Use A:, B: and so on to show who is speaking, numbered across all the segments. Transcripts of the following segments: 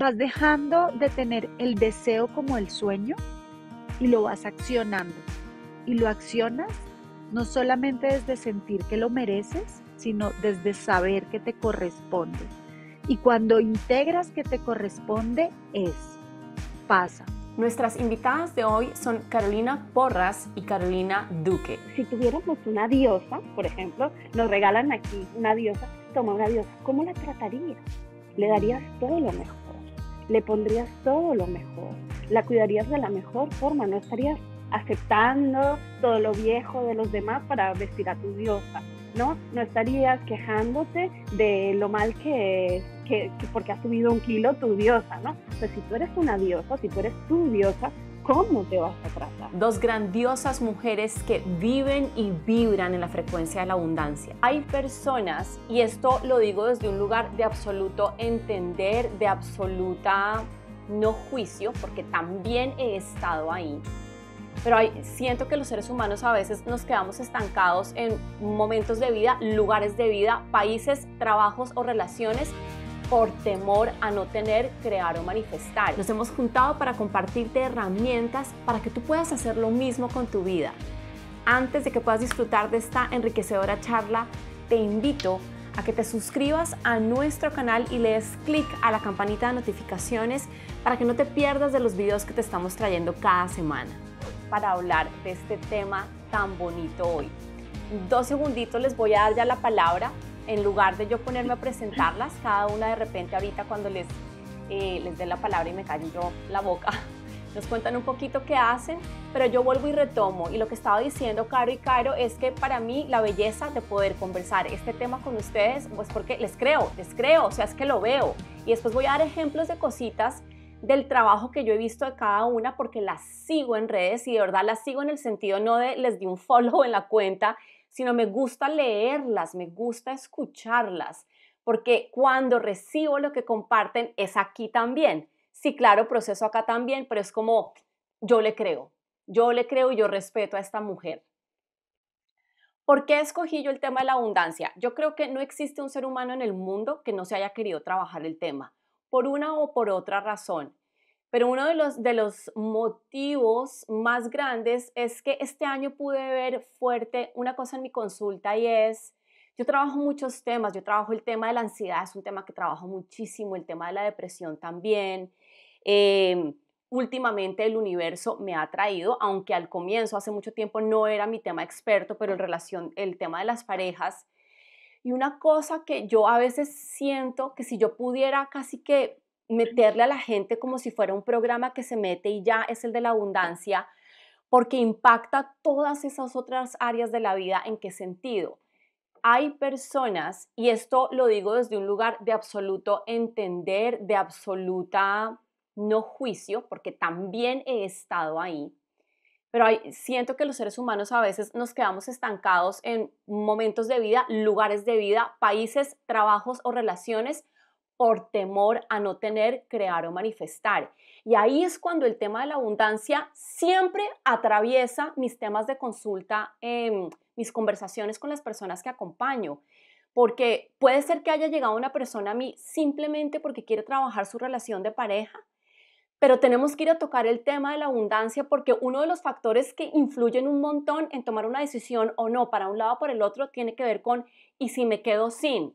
A: Vas dejando de tener el deseo como el sueño y lo vas accionando. Y lo accionas no solamente desde sentir que lo mereces, sino desde saber que te corresponde. Y cuando integras que te corresponde, es, pasa. Nuestras invitadas de hoy son Carolina
B: Porras y Carolina Duque. Si tuviéramos una diosa, por ejemplo, nos regalan
C: aquí una diosa, toma una diosa, ¿cómo la tratarías? Le darías todo lo mejor le pondrías todo lo mejor, la cuidarías de la mejor forma, no estarías aceptando todo lo viejo de los demás para vestir a tu diosa, ¿no? No estarías quejándote de lo mal que porque has subido un kilo tu diosa, ¿no? Pues si tú eres una diosa, si tú eres tu diosa, cómo te vas a tratar.
B: Dos grandiosas mujeres que viven y vibran en la frecuencia de la abundancia. Hay personas, y esto lo digo desde un lugar de absoluto entender, de absoluta no juicio, porque también he estado ahí. Pero hay, siento que los seres humanos a veces nos quedamos estancados en momentos de vida, lugares de vida, países, trabajos o relaciones por temor a no tener, crear o manifestar. Nos hemos juntado para compartirte herramientas para que tú puedas hacer lo mismo con tu vida. Antes de que puedas disfrutar de esta enriquecedora charla, te invito a que te suscribas a nuestro canal y le des clic a la campanita de notificaciones para que no te pierdas de los videos que te estamos trayendo cada semana para hablar de este tema tan bonito hoy. Dos segunditos les voy a dar ya la palabra en lugar de yo ponerme a presentarlas, cada una de repente ahorita cuando les, eh, les dé la palabra y me callo yo la boca, nos cuentan un poquito qué hacen, pero yo vuelvo y retomo. Y lo que estaba diciendo Caro y Caro es que para mí la belleza de poder conversar este tema con ustedes, pues porque les creo, les creo, o sea, es que lo veo. Y después voy a dar ejemplos de cositas del trabajo que yo he visto de cada una porque las sigo en redes y de verdad las sigo en el sentido no de les di un follow en la cuenta sino me gusta leerlas, me gusta escucharlas, porque cuando recibo lo que comparten es aquí también. Sí, claro, proceso acá también, pero es como yo le creo, yo le creo y yo respeto a esta mujer. ¿Por qué escogí yo el tema de la abundancia? Yo creo que no existe un ser humano en el mundo que no se haya querido trabajar el tema, por una o por otra razón. Pero uno de los, de los motivos más grandes es que este año pude ver fuerte una cosa en mi consulta y es, yo trabajo muchos temas, yo trabajo el tema de la ansiedad, es un tema que trabajo muchísimo, el tema de la depresión también. Em, últimamente el universo me ha traído, aunque al comienzo, hace mucho tiempo, no era mi tema experto, pero en relación, el tema de las parejas. Y una cosa que yo a veces siento que si yo pudiera casi que meterle a la gente como si fuera un programa que se mete y ya es el de la abundancia, porque impacta todas esas otras áreas de la vida. ¿En qué sentido? Hay personas, y esto lo digo desde un lugar de absoluto entender, de absoluta no juicio, porque también he estado ahí, pero hay, siento que los seres humanos a veces nos quedamos estancados en momentos de vida, lugares de vida, países, trabajos o relaciones por temor a no tener, crear o manifestar. Y ahí es cuando el tema de la abundancia siempre atraviesa mis temas de consulta, em, mis conversaciones con las personas que acompaño. Porque puede ser que haya llegado una persona a mí simplemente porque quiere trabajar su relación de pareja, pero tenemos que ir a tocar el tema de la abundancia porque uno de los factores que influyen un montón en tomar una decisión o no para un lado o para el otro tiene que ver con ¿y si me quedo sin?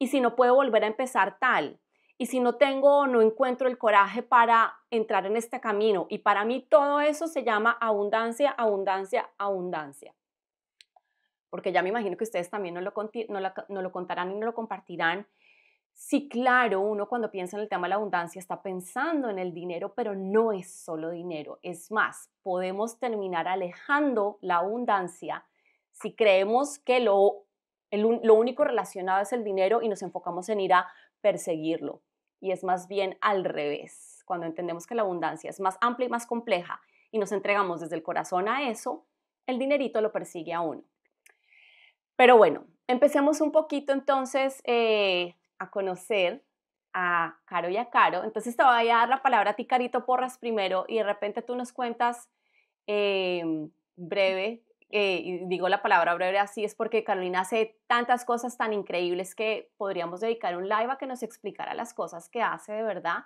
B: y si no puedo volver a empezar tal, y si no tengo o no encuentro el coraje para entrar en este camino. Y para mí todo eso se llama abundancia, abundancia, abundancia. Porque ya me imagino que ustedes también no lo, lo contarán y no lo compartirán. Sí, claro, uno cuando piensa en el tema de la abundancia está pensando en el dinero, pero no es solo dinero. Es más, podemos terminar alejando la abundancia si creemos que lo lo único relacionado es el dinero y nos enfocamos en ir a perseguirlo. Y es más bien al revés, cuando entendemos que la abundancia es más amplia y más compleja y nos entregamos desde el corazón a eso, el dinerito lo persigue a uno. Pero bueno, empecemos un poquito entonces eh, a conocer a Caro y a Caro. Entonces te voy a dar la palabra a ti, Carito Porras, primero, y de repente tú nos cuentas eh, breve eh, digo la palabra breve así, es porque Carolina hace tantas cosas tan increíbles que podríamos dedicar un live a que nos explicara las cosas que hace de verdad.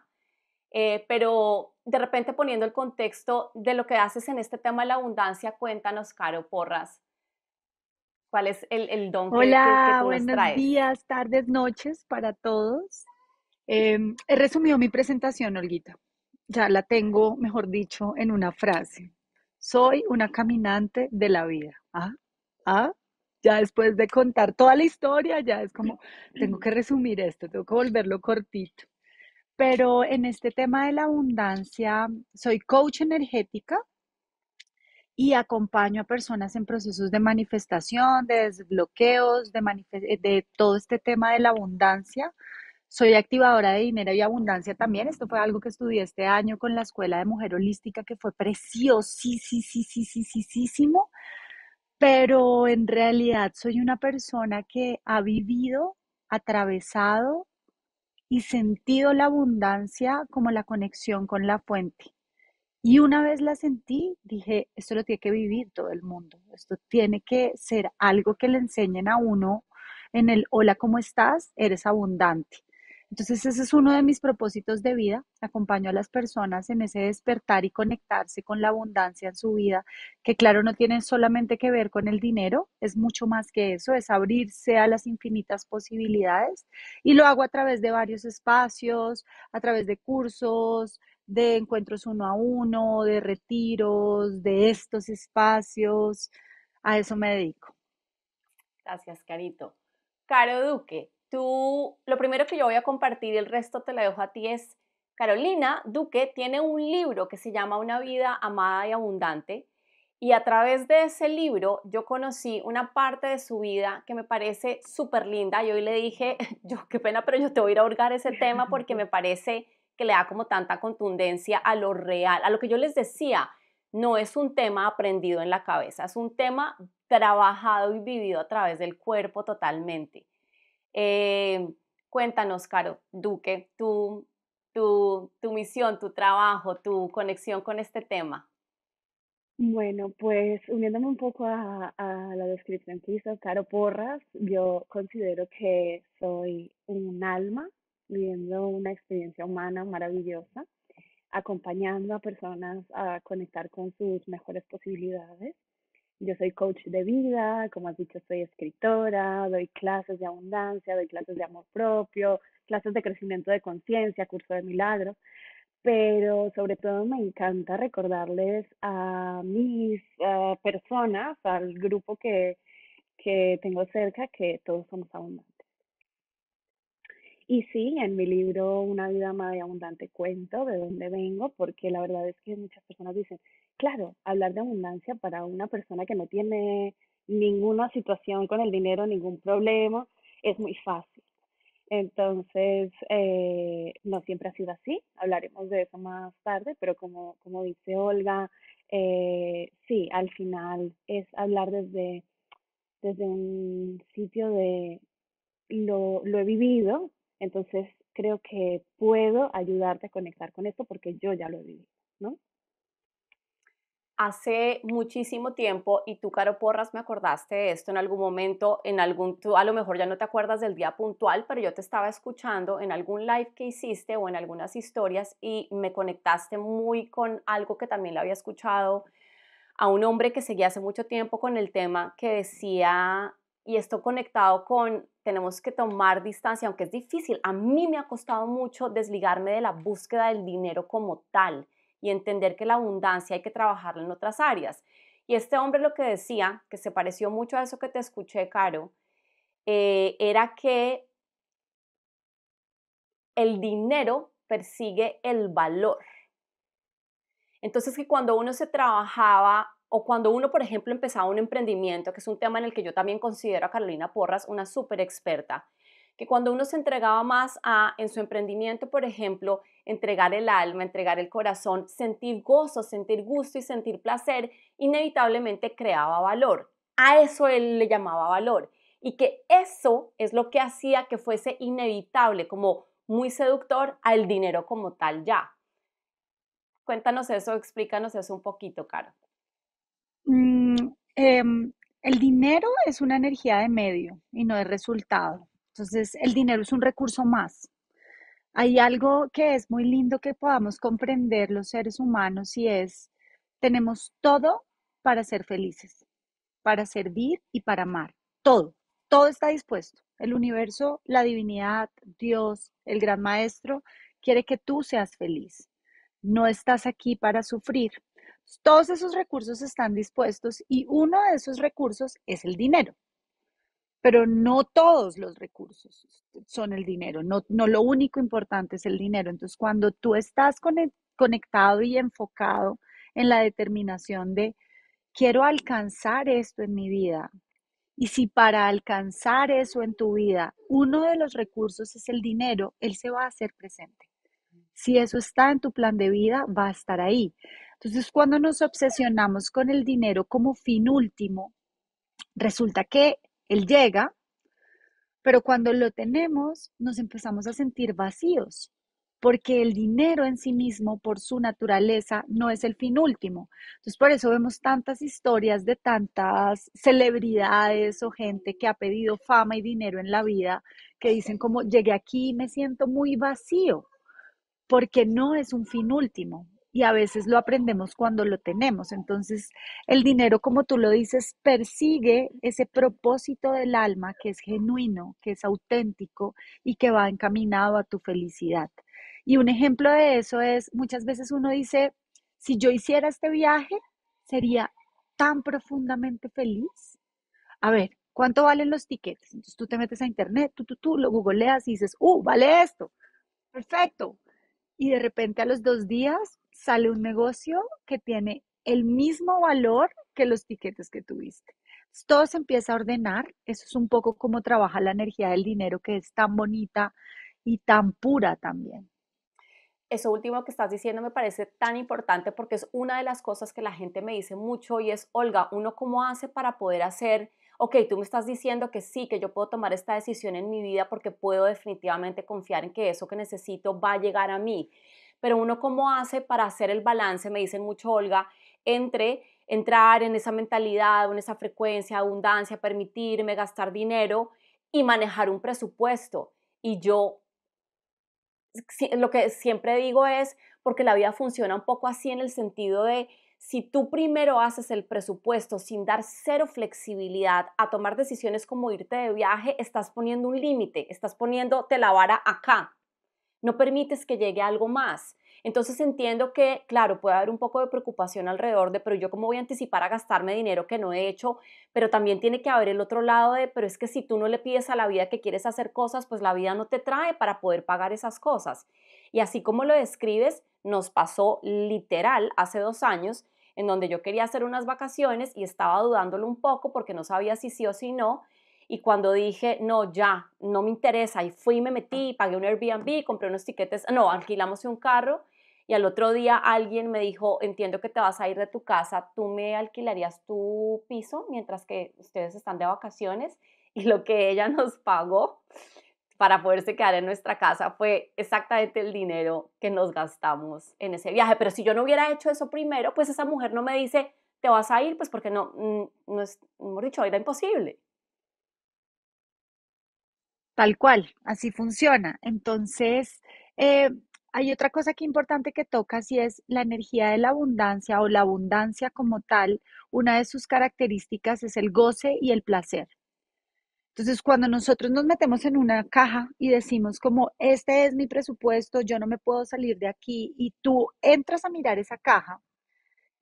B: Eh, pero de repente poniendo el contexto de lo que haces en este tema de la abundancia, cuéntanos, Caro Porras, ¿cuál es el, don que, tú buenos nos traes?
A: días, tardes, noches para todos. Em, he resumido mi presentación, Olguita. Ya la tengo, mejor dicho, en una frase soy una caminante de la vida. ¿ah? ¿Ah? Ya después de contar toda la historia, ya es como, tengo que resumir esto, tengo que volverlo cortito. Pero en este tema de la abundancia, soy coach energética y acompaño a personas en procesos de manifestación, de desbloqueos, de, de todo este tema de la abundancia soy activadora de dinero y abundancia también. Esto fue algo que estudié este año con la Escuela de Mujer Holística, que fue preciosísimo. Pero en realidad soy una persona que ha vivido, atravesado y sentido la abundancia como la conexión con la fuente. Y una vez la sentí, dije, esto lo tiene que vivir todo el mundo, esto tiene que ser algo que le enseñen a uno en el hola, ¿cómo estás? Eres abundante. Entonces ese es uno de mis propósitos de vida. Acompaño a las personas en ese despertar y conectarse con la abundancia en su vida, que claro no tiene solamente que ver con el dinero, es mucho más que eso, es abrirse a las infinitas posibilidades. Y lo hago a través de varios espacios, a través de cursos, de encuentros uno a uno, de retiros, de estos espacios. A eso me dedico.
B: Gracias, Carito. Caro Duque, lo primero que yo voy a compartir, y el resto te lo dejo a ti, es Carolina Duque tiene un libro que se llama Una vida amada y abundante. Y a través de ese libro yo conocí una parte de su vida que me parece súper linda. Y hoy le dije, yo qué pena, pero yo te voy a ir a hurgar ese tema porque me parece que le da como tanta contundencia a lo real, a lo que yo les decía. No es un tema aprendido en la cabeza, es un tema trabajado y vivido a través del cuerpo totalmente. Eh, cuéntanos, Caro Duque, tu, tu, tu misión, tu trabajo, tu conexión con este tema.
C: Bueno, pues uniéndome un poco a, a, la descripción que hizo Caro Porras, yo considero que soy un alma viviendo una experiencia humana maravillosa, acompañando a personas a conectar con sus mejores posibilidades yo soy coach de vida, como has dicho, soy escritora, doy clases de abundancia, doy clases de amor propio, clases de crecimiento de conciencia, curso de milagros, pero sobre todo me encanta recordarles a mis eh, personas, al grupo que, que tengo cerca, que todos somos abundantes. Y sí, en mi libro Una vida más y abundante cuento de dónde vengo, porque la verdad es que muchas personas dicen, Claro, hablar de abundancia para una persona que no tiene ninguna situación con el dinero, ningún problema, es muy fácil. Entonces, eh, no siempre ha sido así, hablaremos de eso más tarde, pero como, como dice Olga, eh, sí, al final es hablar desde, desde un sitio de lo, lo he vivido, entonces creo que puedo ayudarte a conectar con esto porque yo ya lo he vivido, ¿no?
B: hace muchísimo tiempo, y tú, Caro Porras, me acordaste de esto en algún momento, en algún, a lo mejor ya no te acuerdas del día puntual, pero yo te estaba escuchando en algún live que hiciste o en algunas historias y me conectaste muy con algo que también le había escuchado a un hombre que seguía hace mucho tiempo con el tema que decía, y esto conectado con, tenemos que tomar distancia, aunque es difícil, a mí me ha costado mucho desligarme de la búsqueda del dinero como tal y entender que la abundancia hay que trabajarla en otras áreas. Y este hombre lo que decía, que se pareció mucho a eso que te escuché, Caro, eh, era que el dinero persigue el valor. Entonces que cuando uno se trabajaba o cuando uno, por ejemplo, empezaba un emprendimiento, que es un tema en el que yo también considero a Carolina Porras una súper experta, que cuando uno se entregaba más a, en su emprendimiento, por ejemplo, entregar el alma, entregar el corazón, sentir gozo, sentir gusto y sentir placer, inevitablemente creaba valor. A eso él le llamaba valor. Y que eso es lo que hacía que fuese inevitable, como muy seductor al dinero como tal ya. Cuéntanos eso, explícanos eso un poquito, Caro.
A: Mm, em, el dinero es una energía de medio y no de resultado. Entonces, el dinero es un recurso más. Hay algo que es muy lindo que podamos comprender los seres humanos y es, tenemos todo para ser felices, para servir y para amar. Todo, todo está dispuesto. El universo, la divinidad, Dios, el gran maestro, quiere que tú seas feliz. No estás aquí para sufrir. Todos esos recursos están dispuestos y uno de esos recursos es el dinero pero no todos los recursos son el dinero, no, lo único importante es el dinero. Entonces, cuando tú estás conectado y enfocado en la determinación de, quiero alcanzar esto en mi vida, y si para alcanzar eso en tu vida, uno de los recursos es el dinero, él se va a hacer presente. Si eso está en tu plan de vida, va a estar ahí. Entonces, cuando nos obsesionamos con el dinero como fin último, resulta que él llega, pero cuando lo tenemos nos empezamos a sentir vacíos, porque el dinero en sí mismo, por su naturaleza, no es el fin último. Entonces, por eso vemos tantas historias de tantas celebridades o gente que ha pedido fama y dinero en la vida, que dicen como, llegué aquí y me siento muy vacío, porque no es un fin último y a veces lo aprendemos cuando lo tenemos. Entonces, el dinero, como tú lo dices, persigue ese propósito del alma que es genuino, que es auténtico y que va encaminado a tu felicidad. Y un ejemplo de eso es, muchas veces uno dice, si yo hiciera este viaje, sería tan profundamente feliz. A ver, ¿cuánto valen los tickets Entonces tú te metes a internet, tú, tú, tú, lo googleas y dices, uh, vale esto. Perfecto, y de repente a los dos días sale un negocio que tiene el mismo valor que los tiquetes que tuviste. Todo se empieza a ordenar, eso es un poco como trabaja la energía del dinero que es tan bonita y tan pura también.
B: Eso último que estás diciendo me parece tan importante porque es una de las cosas que la gente me dice mucho y es, Olga, ¿uno cómo hace para poder hacer ok, tú me estás diciendo que sí, que yo puedo tomar esta decisión en mi vida porque puedo definitivamente confiar en que eso que necesito va a llegar a mí. Pero uno cómo hace para hacer el balance, me dicen mucho Olga, entre entrar en esa mentalidad, en esa frecuencia, abundancia, permitirme gastar dinero y manejar un presupuesto. Y yo lo que siempre digo es, porque la vida funciona un poco así en el sentido de si tú primero haces el presupuesto sin dar cero flexibilidad a tomar decisiones como irte de viaje, estás poniendo un límite, estás te la vara acá. No permites que llegue algo más. Entonces entiendo que, claro, puede haber un poco de preocupación alrededor de, pero yo cómo voy a anticipar a gastarme dinero que no he hecho, pero también tiene que haber el otro lado de, pero es que si tú no le pides a la vida que quieres hacer cosas, pues la vida no te trae para poder pagar esas cosas. Y así como lo describes, nos pasó literal hace dos años en donde yo quería hacer unas vacaciones y estaba dudándolo un poco porque no sabía si sí o si no. Y cuando dije, no, ya, no me interesa, y fui, me metí, pagué un Airbnb, compré unos tiquetes, no, alquilamos un carro y al otro día alguien me dijo, entiendo que te vas a ir de tu casa, tú me alquilarías tu piso mientras que ustedes están de vacaciones y lo que ella nos pagó para poderse quedar en nuestra casa fue exactamente el dinero que nos gastamos en ese viaje. Pero si yo no hubiera hecho eso primero, pues esa mujer no me dice, te vas a ir, pues porque no, no es, hemos dicho, era imposible.
A: Tal cual, así funciona. Entonces, eh, hay otra cosa que importante que tocas y es la energía de la abundancia o la abundancia como tal. Una de sus características es el goce y el placer. Entonces, cuando nosotros nos metemos en una caja y decimos como, este es mi presupuesto, yo no me puedo salir de aquí, y tú entras a mirar esa caja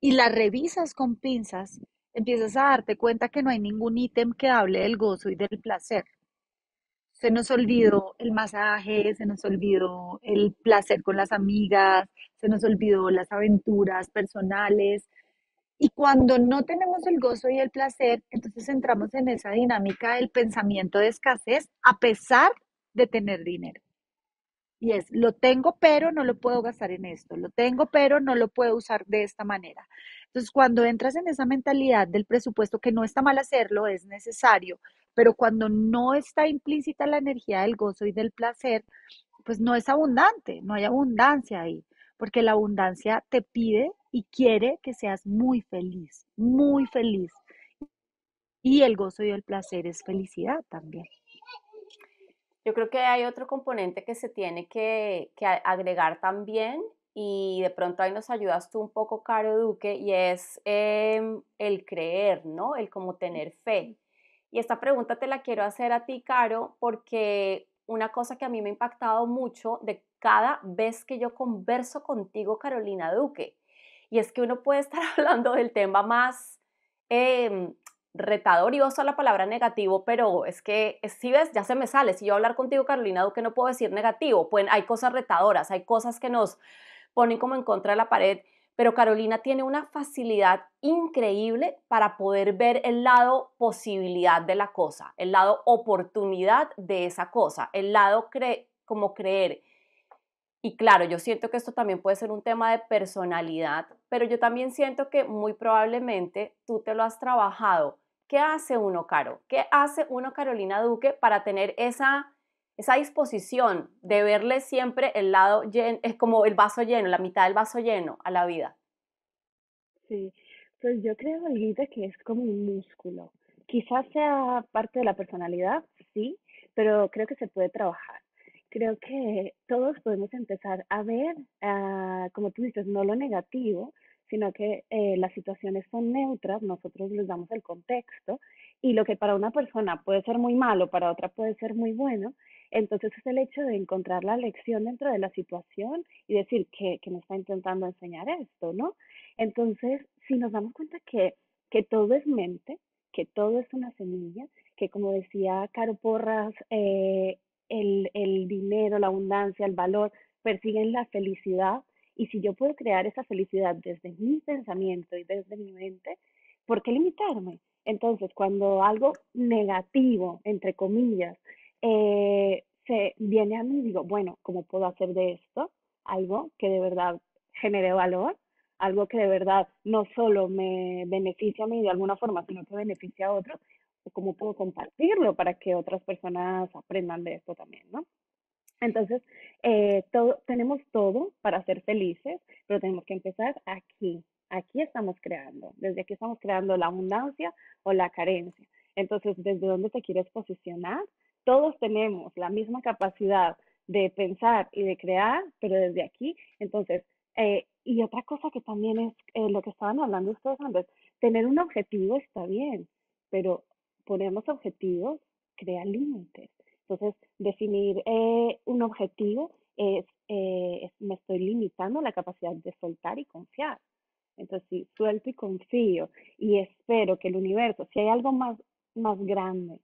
A: y la revisas con pinzas, empiezas a darte cuenta que no hay ningún ítem que hable del gozo y del placer. Se nos olvidó el masaje, se nos olvidó el placer con las amigas, se nos olvidó las aventuras personales, y cuando no tenemos el gozo y el placer, entonces entramos en esa dinámica del pensamiento de escasez a pesar de tener dinero. Y es, lo tengo pero no lo puedo gastar en esto, lo tengo pero no lo puedo usar de esta manera. Entonces, cuando entras en esa mentalidad del presupuesto, que no está mal hacerlo, es necesario, pero cuando no está implícita la energía del gozo y del placer, pues no es abundante, no hay abundancia ahí porque la abundancia te pide y quiere que seas muy feliz, muy feliz. Y el gozo y el placer es felicidad también.
B: Yo creo que hay otro componente que se tiene que, agregar también y de pronto ahí nos ayudas tú un poco, Caro Duque, y es em, el creer, ¿no? El como tener fe. Y esta pregunta te la quiero hacer a ti, Caro, porque una cosa que a mí me ha impactado mucho de cada vez que yo converso contigo, Carolina Duque. Y es que uno puede estar hablando del tema más em, retador y la palabra negativo, pero es que si ves, ya se me sale. Si yo hablar contigo, Carolina Duque, no puedo decir negativo. Pues hay cosas retadoras, hay cosas que nos ponen como en contra de la pared pero Carolina tiene una facilidad increíble para poder ver el lado posibilidad de la cosa, el lado oportunidad de esa cosa, el lado como creer. Y claro, yo siento que esto también puede ser un tema de personalidad, pero yo también siento que muy probablemente tú te lo has trabajado. ¿Qué hace uno, Caro? ¿Qué hace uno, Carolina Duque, para tener esa esa disposición de verle siempre el lado lleno, es como el vaso lleno, la mitad del vaso lleno a la vida.
C: Sí, pues yo creo, que es como un músculo. Quizás sea parte de la personalidad, sí, pero creo que se puede trabajar. Creo que todos podemos empezar a ver, ah, como tú dices, no lo negativo, sino que eh, las situaciones son neutras, nosotros les damos el contexto y lo que para una persona puede ser muy malo, para otra puede ser muy bueno, entonces es el hecho de encontrar la lección dentro de la situación y decir que, que me está intentando enseñar esto, ¿no? Entonces, si nos damos cuenta que, todo es mente, que todo es una semilla, que como decía Caro Porras, eh, el, el dinero, la abundancia, el valor, persiguen la felicidad. Y si yo puedo crear esa felicidad desde mi pensamiento y desde mi mente, ¿por qué limitarme? Entonces, cuando algo negativo, entre comillas, eh, se viene a mí y digo, bueno, ¿cómo puedo hacer de esto algo que de verdad genere valor? Algo que de verdad no solo me beneficia a mí de alguna forma, sino que beneficia a otros. ¿Cómo puedo compartirlo para que otras personas aprendan de esto también, no? Entonces, eh, tenemos todo para ser felices, pero tenemos que empezar aquí. Aquí estamos creando. Desde aquí estamos creando la abundancia o la carencia. Entonces, desde dónde te quieres posicionar todos tenemos la misma capacidad de pensar y de crear, pero desde aquí, entonces, eh, y otra cosa que también es eh, lo que estaban hablando ustedes antes, tener un objetivo está bien, pero ponemos objetivos, crea límites. Entonces, definir eh, un objetivo es, me estoy limitando la capacidad de soltar y confiar. Entonces, si suelto y confío y espero que el universo, si hay algo más, más grande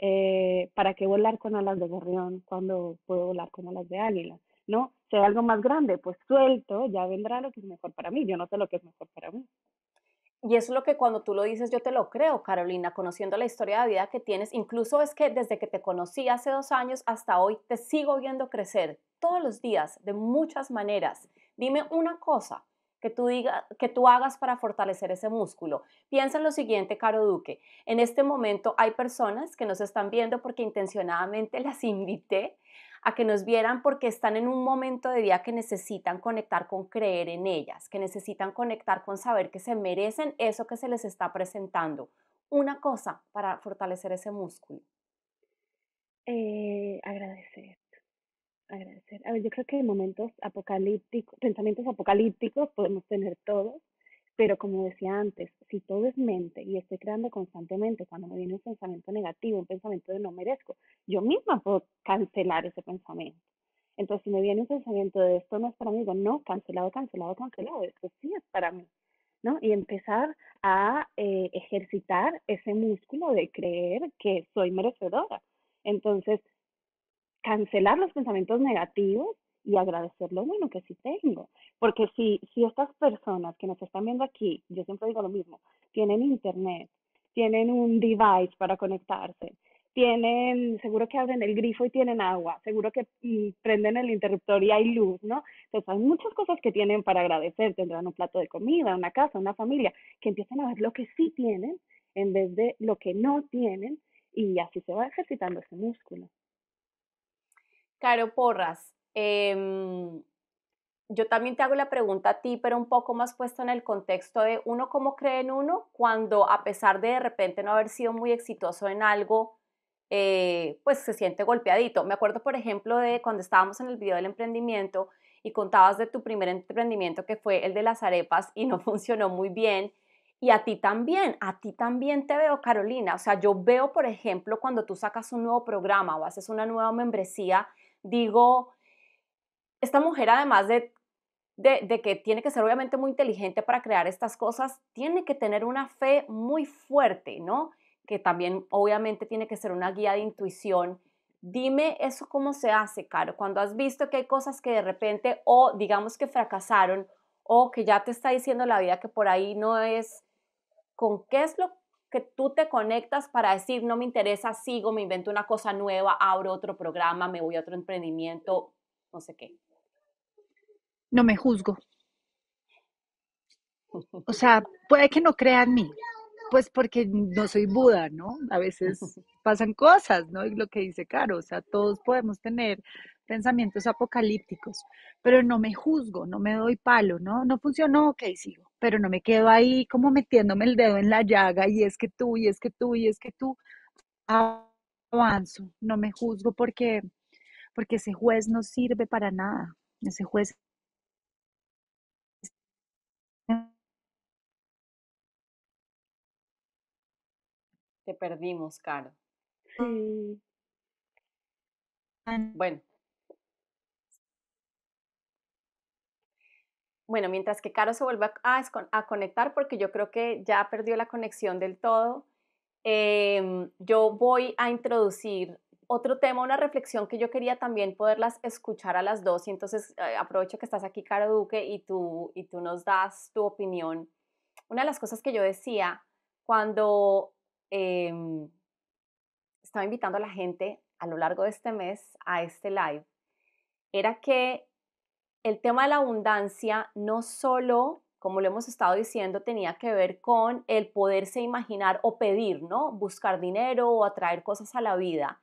C: eh, ¿para qué volar con alas de gorrión cuando puedo volar con alas de águila? ¿No? Sea algo más grande, pues suelto,
B: ya vendrá lo que es mejor para mí, yo no sé lo que es mejor para mí. Y eso es lo que cuando tú lo dices yo te lo creo, Carolina, conociendo la historia de vida que tienes, incluso es que desde que te conocí hace dos años hasta hoy te sigo viendo crecer todos los días de muchas maneras. Dime una cosa, que tú, diga, que tú hagas para fortalecer ese músculo. Piensa en lo siguiente, Caro Duque. En este momento hay personas que nos están viendo porque intencionadamente las invité a que nos vieran porque están en un momento de vida que necesitan conectar con creer en ellas, que necesitan conectar con saber que se merecen eso que se les está presentando. Una cosa para fortalecer ese músculo. Eh,
C: agradecer agradecer. A ver, yo creo que momentos apocalípticos, pensamientos apocalípticos podemos tener todos, pero como decía antes, si todo es mente y estoy creando constantemente, cuando me viene un pensamiento negativo, un pensamiento de no merezco, yo misma puedo cancelar ese pensamiento. Entonces, si me viene un pensamiento de esto no es para mí, digo, no, cancelado, cancelado, cancelado, esto sí es para mí, ¿no? Y empezar a eh, ejercitar ese músculo de creer que soy merecedora. Entonces, cancelar los pensamientos negativos y agradecer lo bueno que sí tengo. Porque si, estas personas que nos están viendo aquí, yo siempre digo lo mismo, tienen internet, tienen un device para conectarse, tienen, seguro que abren el grifo y tienen agua, seguro que mm, prenden el interruptor y hay luz, ¿no? Entonces hay muchas cosas que tienen para agradecer, tendrán un plato de comida, una casa, una familia, que empiecen a ver lo que sí tienen en vez de lo que no tienen y así se va ejercitando ese músculo.
B: Caro Porras, em, yo también te hago la pregunta a ti, pero un poco más puesto en el contexto de uno cómo cree en uno cuando a pesar de de repente no haber sido muy exitoso en algo, eh, pues se siente golpeadito. Me acuerdo, por ejemplo, de cuando estábamos en el video del emprendimiento y contabas de tu primer emprendimiento que fue el de las arepas y no funcionó muy bien. Y a ti también, a ti también te veo, Carolina. O sea, yo veo, por ejemplo, cuando tú sacas un nuevo programa o haces una nueva membresía, digo, esta mujer además de, de, que tiene que ser obviamente muy inteligente para crear estas cosas, tiene que tener una fe muy fuerte, ¿no? Que también obviamente tiene que ser una guía de intuición. Dime eso cómo se hace, Caro, cuando has visto que hay cosas que de repente o digamos que fracasaron o que ya te está diciendo la vida que por ahí no es, ¿con qué es lo que tú te conectas para decir, no me interesa, sigo, me invento una cosa nueva, abro otro programa, me voy a otro emprendimiento, no sé qué.
A: No me juzgo. O sea, puede que no crean mí, pues porque no soy Buda, ¿no? A veces pasan cosas, ¿no? Y lo que dice Caro, o sea, todos podemos tener pensamientos apocalípticos, pero no me juzgo, no me doy palo, ¿no? No funcionó, ok, sigo, pero no me quedo ahí como metiéndome el dedo en la llaga y es que tú, y es que tú, y es que tú, avanzo, no me juzgo porque, porque ese juez no sirve para nada, ese juez
B: Te perdimos, Caro.
A: Sí.
B: Bueno. bueno, mientras que Caro se vuelve ah, a, conectar, porque yo creo que ya perdió la conexión del todo, em, yo voy a introducir otro tema, una reflexión que yo quería también poderlas escuchar a las dos. Y entonces eh, aprovecho que estás aquí, Caro Duque, y tú, y tú nos das tu opinión. Una de las cosas que yo decía cuando em, estaba invitando a la gente a lo largo de este mes a este live era que el tema de la abundancia no solo, como lo hemos estado diciendo, tenía que ver con el poderse imaginar o pedir, ¿no? Buscar dinero o atraer cosas a la vida,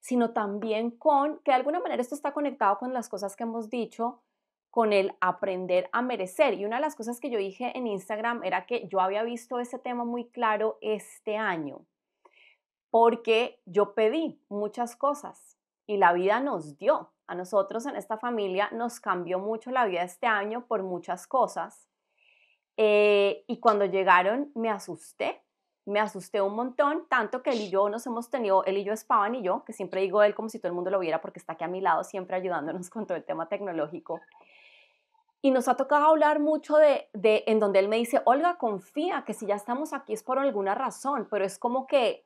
B: sino también con, que de alguna manera esto está conectado con las cosas que hemos dicho, con el aprender a merecer. Y una de las cosas que yo dije en Instagram era que yo había visto ese tema muy claro este año, porque yo pedí muchas cosas, y la vida nos dio. A nosotros en esta familia nos cambió mucho la vida este año por muchas cosas. Eh, y cuando llegaron me asusté, me asusté un montón, tanto que él y yo nos hemos tenido, él y yo, Spaban y yo, que siempre digo él como si todo el mundo lo viera porque está aquí a mi lado siempre ayudándonos con todo el tema tecnológico. Y nos ha tocado hablar mucho de, de, en donde él me dice, Olga, confía que si ya estamos aquí es por alguna razón, pero es como que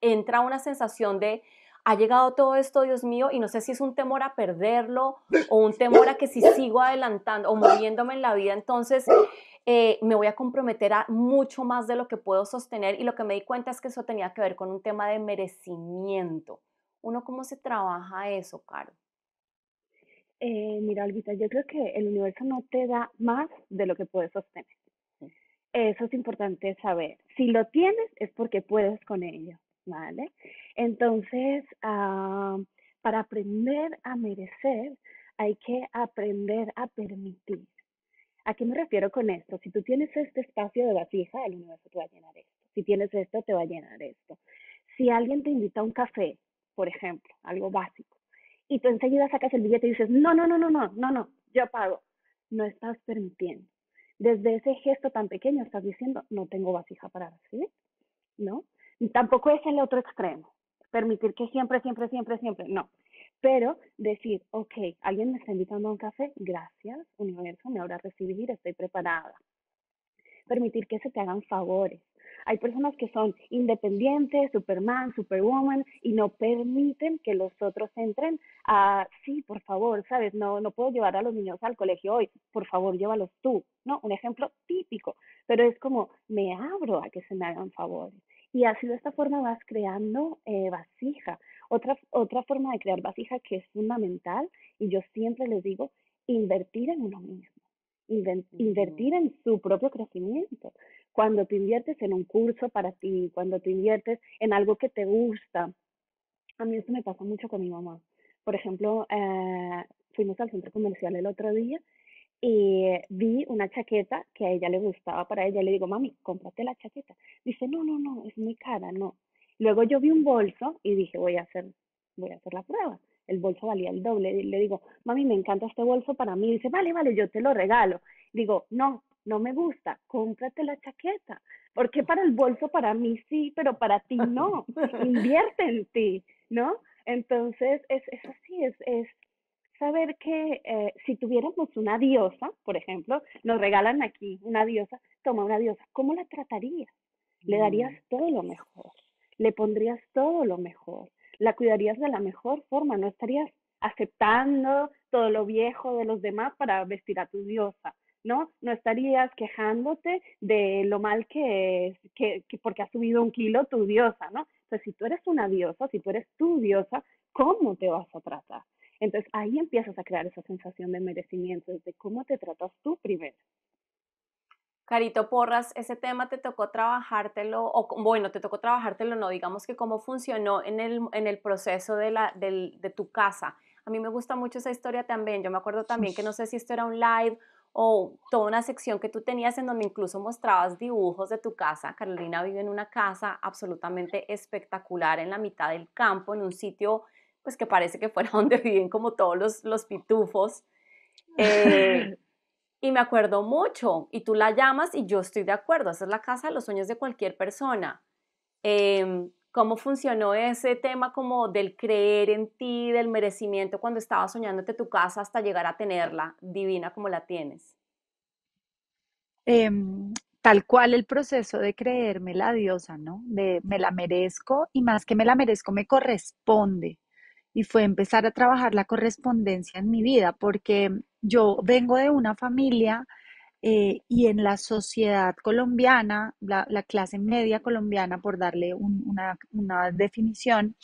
B: entra una sensación de, ha llegado todo esto, Dios mío, y no sé si es un temor a perderlo o un temor a que si sigo adelantando o moviéndome en la vida, entonces eh, me voy a comprometer a mucho más de lo que puedo sostener. Y lo que me di cuenta es que eso tenía que ver con un tema de merecimiento. ¿Uno cómo se trabaja eso, Caro?
C: Eh, mira, Alvita, yo creo que el universo no te da más de lo que puedes sostener. Eso es importante saber. Si lo tienes es porque puedes con ello, ¿vale? Entonces, ah, para aprender a merecer, hay que aprender a permitir. ¿A qué me refiero con esto? Si tú tienes este espacio de vasija, el universo te va a llenar esto. Si tienes esto, te va a llenar esto. Si alguien te invita a un café, por ejemplo, algo básico, y tú enseguida sacas el billete y dices, no, no, no, no, no, no, no, yo pago. No estás permitiendo. Desde ese gesto tan pequeño estás diciendo, no tengo vasija para recibir, ¿no? Y tampoco es el otro extremo permitir que siempre, siempre, siempre, siempre, no. Pero decir, ok, alguien me está invitando a un café, gracias, universo, me habrá recibir, estoy preparada. Permitir que se te hagan favores. Hay personas que son independientes, Superman, Superwoman, y no permiten que los otros entren a, sí, por favor, ¿sabes? No, no puedo llevar a los niños al colegio hoy, por favor, llévalos tú, ¿no? Un ejemplo típico, pero es como, me abro a que se me hagan favores. Y así de esta forma vas creando eh, vasija. Otra, otra forma de crear vasija que es fundamental, y yo siempre les digo, invertir en uno mismo, invertir en su propio crecimiento. Cuando te inviertes en un curso para ti, cuando te inviertes en algo que te gusta. A mí esto me pasa mucho con mi mamá. Por ejemplo, eh, fuimos al centro comercial el otro día y eh, vi una chaqueta que a ella le gustaba para ella. Le digo, mami, cómprate la chaqueta. Dice, no, no, no, es muy cara, no. Luego yo vi un bolso y dije, voy a hacer, voy a hacer la prueba. El bolso valía el doble. Y le digo, mami, me encanta este bolso para mí. Dice, vale, vale, yo te lo regalo. Digo, no, no me gusta, cómprate la chaqueta. Porque para el bolso para mí sí, pero para ti no. Invierte en ti, ¿no? Entonces, es, es así, es, es saber que eh, si tuviéramos una diosa, por ejemplo, nos regalan aquí una diosa, toma una diosa, ¿cómo la tratarías? Le darías mm. todo lo mejor, le pondrías todo lo mejor, la cuidarías de la mejor forma, no estarías aceptando todo lo viejo de los demás para vestir a tu diosa, ¿no? No estarías quejándote de lo mal que es, que, porque ha subido un kilo tu diosa, ¿no? Entonces, si tú eres una diosa, si tú eres tu diosa, ¿cómo te vas a tratar? Entonces ahí empiezas a crear esa sensación de merecimiento, de cómo te tratas tú primero.
B: Carito Porras, ese tema te tocó trabajártelo, o bueno, te tocó trabajártelo, no, digamos que cómo funcionó en el, proceso de, la, de tu casa. A mí me gusta mucho esa historia también. Yo me acuerdo también que no sé si esto era un live o toda una sección que tú tenías en donde incluso mostrabas dibujos de tu casa. Carolina vive en una casa absolutamente espectacular en la mitad del campo, en un sitio pues que parece que fuera donde viven como todos los, pitufos.
A: Eh,
B: y me acuerdo mucho, y tú la llamas y yo estoy de acuerdo, esa es la casa de los sueños de cualquier persona. Em, ¿Cómo funcionó ese tema como del creer en ti, del merecimiento cuando estabas soñándote tu casa hasta llegar a tenerla divina como la tienes?
A: Em, tal cual el proceso de creerme la diosa, ¿no? De me la merezco y más que me la merezco, me corresponde y fue empezar a trabajar la correspondencia en mi vida, porque yo vengo de una familia eh, y en la sociedad colombiana, la, clase media colombiana, por darle una, definición,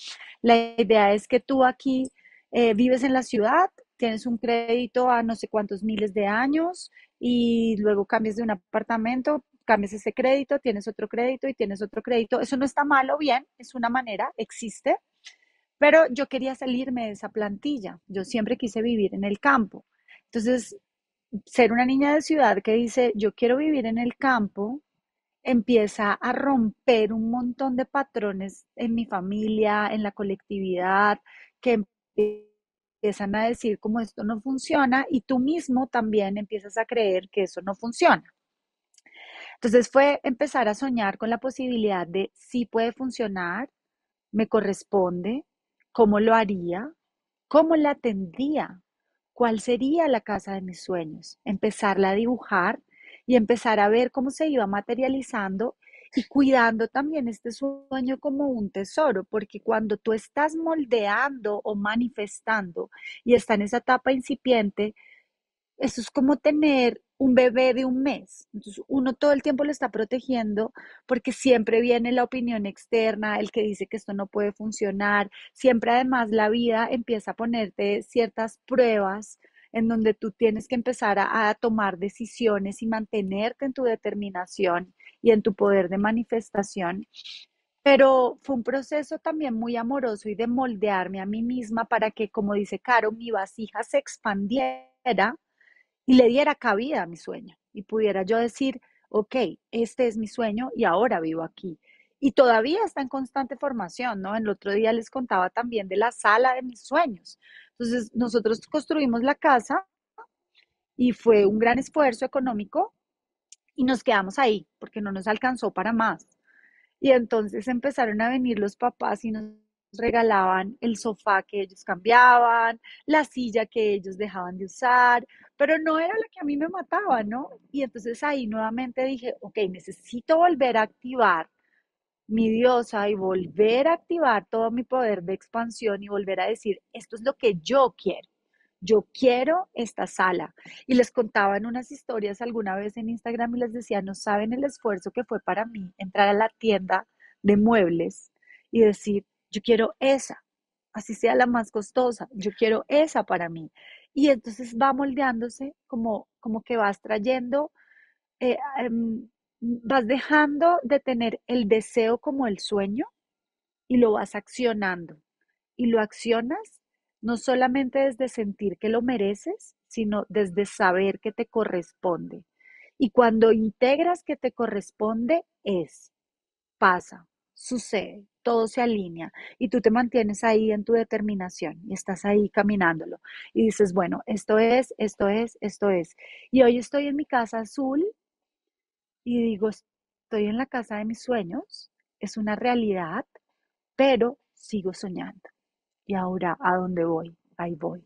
A: la idea es que tú aquí eh, vives en la ciudad, tienes un crédito a no sé cuántos miles de años y luego cambias de un apartamento, cambias ese crédito, tienes otro crédito y tienes otro crédito. Eso no está mal o bien, es una manera, existe, pero yo quería salirme de esa plantilla. Yo siempre quise vivir en el campo. Entonces, ser una niña de ciudad que dice, yo quiero vivir en el campo, empieza a romper un montón de patrones en mi familia, en la colectividad, que empiezan a decir como esto no funciona y tú mismo también empiezas a creer que eso no funciona. Entonces fue empezar a soñar con la posibilidad de si puede funcionar, me corresponde, ¿Cómo lo haría? ¿Cómo la atendía? ¿Cuál sería la casa de mis sueños? Empezarla a dibujar y empezar a ver cómo se iba materializando y cuidando también este sueño como un tesoro, porque cuando tú estás moldeando o manifestando y está en esa etapa incipiente, eso es como tener un bebé de un mes. Entonces uno todo el tiempo lo está protegiendo porque siempre viene la opinión externa, el que dice que esto no puede funcionar. Siempre además la vida empieza a ponerte ciertas pruebas en donde tú tienes que empezar a, tomar decisiones y mantenerte en tu determinación y en tu poder de manifestación. Pero fue un proceso también muy amoroso y de moldearme a mí misma para que, como dice Caro, mi vasija se expandiera y le diera cabida a mi sueño y pudiera yo decir, ok, este es mi sueño y ahora vivo aquí. Y todavía está en constante formación, ¿no? El otro día les contaba también de la sala de mis sueños. Entonces, nosotros construimos la casa y fue un gran esfuerzo económico y nos quedamos ahí porque no nos alcanzó para más. Y entonces empezaron a venir los papás y nos regalaban el sofá que ellos cambiaban, la silla que ellos dejaban de usar, pero no era la que a mí me mataba, ¿no? Y entonces ahí nuevamente dije, ok, necesito volver a activar mi diosa y volver a activar todo mi poder de expansión y volver a decir, esto es lo que yo quiero. Yo quiero esta sala. Y les contaban unas historias alguna vez en Instagram y les decía, no saben el esfuerzo que fue para mí entrar a la tienda de muebles y decir, yo quiero esa, así sea la más costosa, yo quiero esa para mí. Y entonces va moldeándose como, como que vas trayendo, eh, em, vas dejando de tener el deseo como el sueño y lo vas accionando. Y lo accionas no solamente desde sentir que lo mereces, sino desde saber que te corresponde. Y cuando integras que te corresponde, es, pasa, sucede, todo se alinea y tú te mantienes ahí en tu determinación y estás ahí caminándolo y dices, bueno, esto es, esto es, esto es. Y hoy estoy en mi casa azul y digo, estoy en la casa de mis sueños, es una realidad, pero sigo soñando. Y ahora, ¿a dónde voy? Ahí voy.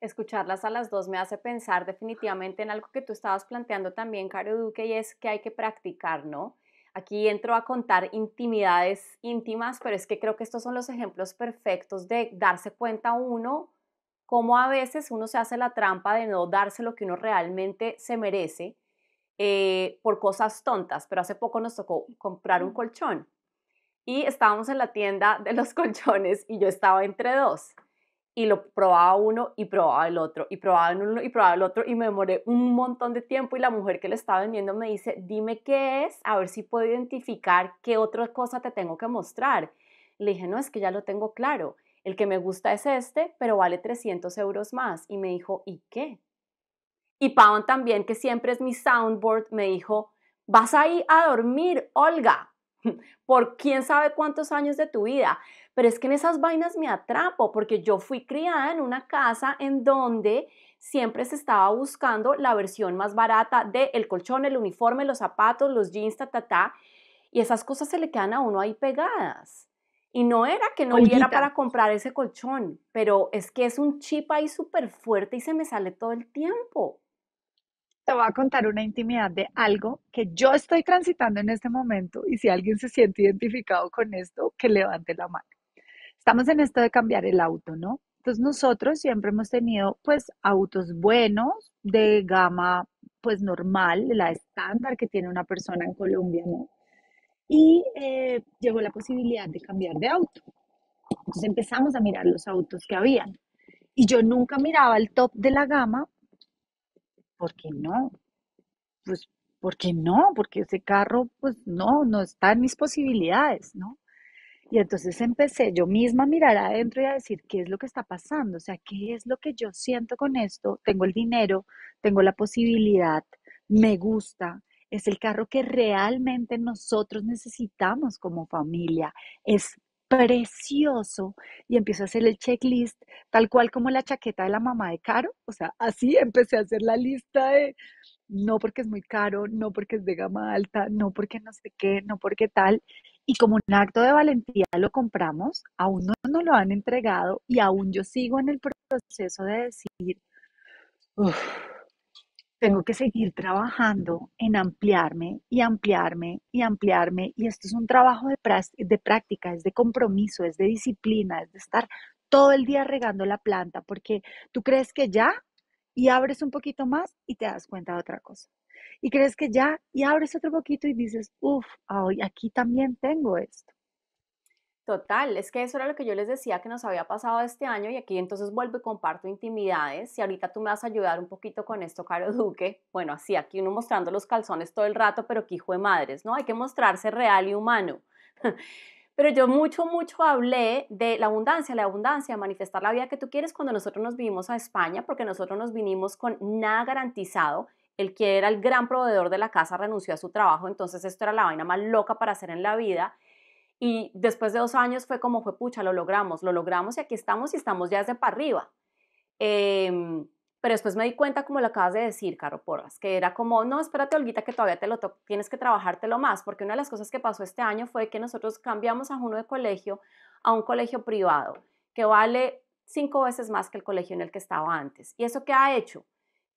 B: Escucharlas a las dos me hace pensar definitivamente en algo que tú estabas planteando también, Caro Duque, y es que hay que practicar, ¿no? Aquí entro a contar intimidades íntimas, pero es que creo que estos son los ejemplos perfectos de darse cuenta uno cómo a veces uno se hace la trampa de no darse lo que uno realmente se merece eh, por cosas tontas. Pero hace poco nos tocó comprar un colchón y estábamos en la tienda de los colchones y yo estaba entre dos y lo probaba uno y probaba el otro y probaba uno y probaba el otro y me demoré un montón de tiempo y la mujer que le estaba vendiendo me dice, dime qué es, a ver si puedo identificar qué otra cosa te tengo que mostrar. Le dije, no, es que ya lo tengo claro, el que me gusta es este, pero vale 300 euros más. Y me dijo, ¿y qué? Y Pavan también, que siempre es mi soundboard, me dijo, vas ahí a dormir, Olga, por quién sabe cuántos años de tu vida pero es que en esas vainas me atrapo porque yo fui criada en una casa en donde siempre se estaba buscando la versión más barata del colchón, el uniforme, los zapatos, los jeans, ta, ta, ta, y esas cosas se le quedan a uno ahí pegadas. Y no era que no hubiera para comprar ese
A: colchón, pero es que es un chip ahí súper fuerte y se me sale todo el tiempo. Te voy a contar una intimidad de algo que yo estoy transitando en este momento y si alguien se siente identificado con esto, que levante la mano estamos en esto de cambiar el auto, ¿no? Entonces nosotros siempre hemos tenido pues autos buenos de gama pues normal, la estándar que tiene una persona en Colombia, ¿no? Y eh, llegó la posibilidad de cambiar de auto. Entonces empezamos a mirar los autos que habían. Y yo nunca miraba el top de la gama, ¿por qué no? Pues, ¿por qué no? Porque ese carro, pues no, no está en mis posibilidades, ¿no? Y entonces empecé yo misma a mirar adentro y a decir, ¿qué es lo que está pasando? O sea, ¿qué es lo que yo siento con esto? Tengo el dinero, tengo la posibilidad, me gusta, es el carro que realmente nosotros necesitamos como familia, es precioso y empiezo a hacer el checklist tal cual como la chaqueta de la mamá de Caro, o sea, así empecé a hacer la lista de no porque es muy caro, no porque es de gama alta, no porque no sé qué, no porque tal, y como un acto de valentía lo compramos, aún no nos lo han entregado y aún yo sigo en el proceso de decir, tengo que seguir trabajando en ampliarme y ampliarme y ampliarme. Y esto es un trabajo de, de práctica, es de compromiso, es de disciplina, es de estar todo el día regando la planta, porque tú crees que ya y abres un poquito más y te das cuenta de otra cosa y crees que ya, y abres otro poquito y dices, uff, aquí también tengo esto.
B: Total, es que eso era lo que yo les decía que nos había pasado este año y aquí entonces vuelvo y comparto intimidades. Y ahorita tú me vas a ayudar un poquito con esto, Caro Duque, bueno, así aquí uno mostrando los calzones todo el rato, pero qué hijo de madres, ¿no? Hay que mostrarse real y humano. Pero yo mucho, mucho hablé de la abundancia, la abundancia, manifestar la vida que tú quieres cuando nosotros nos vinimos a España, porque nosotros nos vinimos con nada garantizado el que era el gran proveedor de la casa renunció a su trabajo, entonces esto era la vaina más loca para hacer en la vida. Y después de dos años fue como fue, pucha, lo logramos, lo logramos y aquí estamos y estamos ya desde para arriba. Em, pero después me di cuenta, como lo acabas de decir, Caro Porras, que era como, no, espérate, Olguita, que todavía te lo tienes que trabajártelo más, porque una de las cosas que pasó este año fue que nosotros cambiamos a uno de colegio a un colegio privado, que vale cinco veces más que el colegio en el que estaba antes. ¿Y eso qué ha hecho?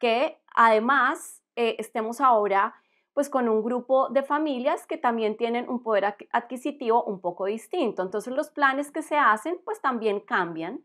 B: que además eh, estemos ahora pues con un grupo de familias que también tienen un poder adquisitivo un poco distinto. Entonces los planes que se hacen pues también cambian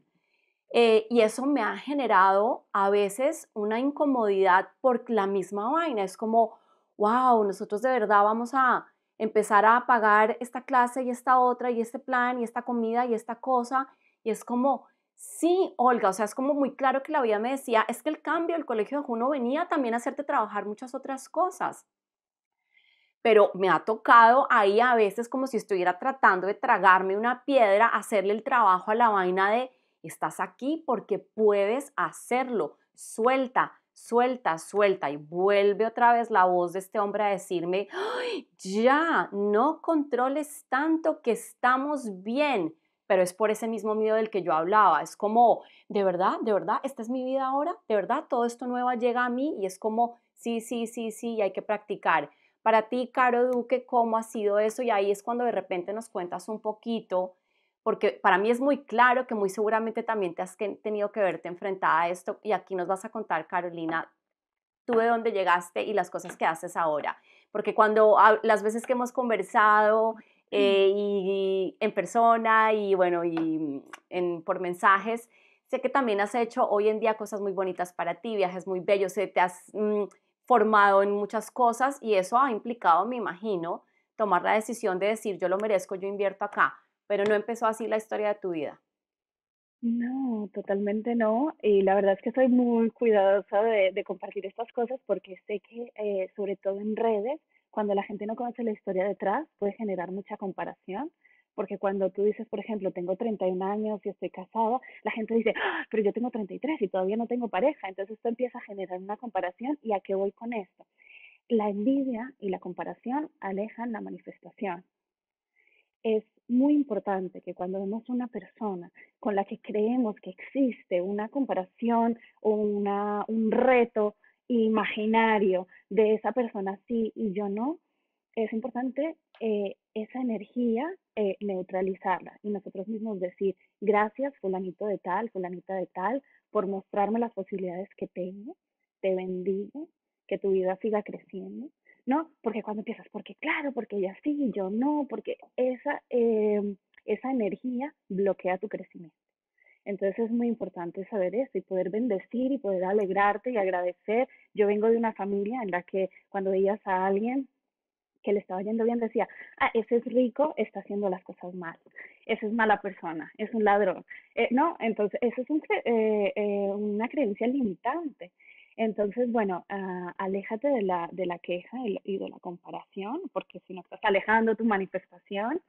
B: eh, y eso me ha generado a veces una incomodidad por la misma vaina. Es como, wow, nosotros de verdad vamos a empezar a pagar esta clase y esta otra y este plan y esta comida y esta cosa. Y es como, sí, Olga, o sea, es como muy claro que la vida me decía, es que el cambio del colegio de Juno venía también a hacerte trabajar muchas otras cosas. Pero me ha tocado ahí a veces como si estuviera tratando de tragarme una piedra, hacerle el trabajo a la vaina de, estás aquí porque puedes hacerlo, suelta, suelta, suelta. Y vuelve otra vez la voz de este hombre a decirme, ya, no controles tanto que estamos bien pero es por ese mismo miedo del que yo hablaba. Es como, de verdad, de verdad, esta es mi vida ahora, de verdad, todo esto nuevo llega a mí y es como, sí, sí, sí, sí, y hay que practicar. Para ti, Caro Duque, ¿cómo ha sido eso? Y ahí es cuando de repente nos cuentas un poquito, porque para mí es muy claro que muy seguramente también te has tenido que verte enfrentada a esto y aquí nos vas a contar, Carolina, tú de dónde llegaste y las cosas que haces ahora. Porque cuando ah, las veces que hemos conversado Mm. Eh, y, en persona y bueno, y mm, por mensajes. Sé que también has hecho hoy en día cosas muy bonitas para ti, viajes muy bellos, eh, te has mm, formado en muchas cosas y eso ha implicado, me imagino, tomar la decisión de decir yo lo merezco, yo invierto acá, pero no empezó así la historia de tu vida.
C: No, totalmente no. Y la verdad es que soy muy cuidadosa de, compartir estas cosas porque sé que, eh, sobre todo en redes, cuando la gente no conoce la historia detrás, puede generar mucha comparación, porque cuando tú dices, por ejemplo, tengo 31 años y estoy casada, la gente dice, ah, pero yo tengo 33 y todavía no tengo pareja, entonces esto empieza a generar una comparación y a qué voy con esto. La envidia y la comparación alejan la manifestación. Es muy importante que cuando vemos una persona con la que creemos que existe una comparación o una, un reto, imaginario de esa persona sí y yo no, es importante eh, esa energía eh, neutralizarla y nosotros mismos decir gracias fulanito de tal, fulanita de tal, por mostrarme las posibilidades que tengo, te bendigo, que tu vida siga creciendo, ¿no? Porque cuando empiezas, porque claro, porque ella sí, y yo no, porque esa, eh, esa energía bloquea tu crecimiento. Entonces es muy importante saber eso y poder bendecir y poder alegrarte y agradecer. Yo vengo de una familia en la que cuando veías a alguien que le estaba yendo bien decía, ah, ese es rico, está haciendo las cosas mal, ese es mala persona, es un ladrón. Eh, no, entonces eso es eh, eh, una creencia limitante. Entonces, bueno, ah, aléjate de la, de la queja y de la comparación, porque si no estás alejando tu manifestación.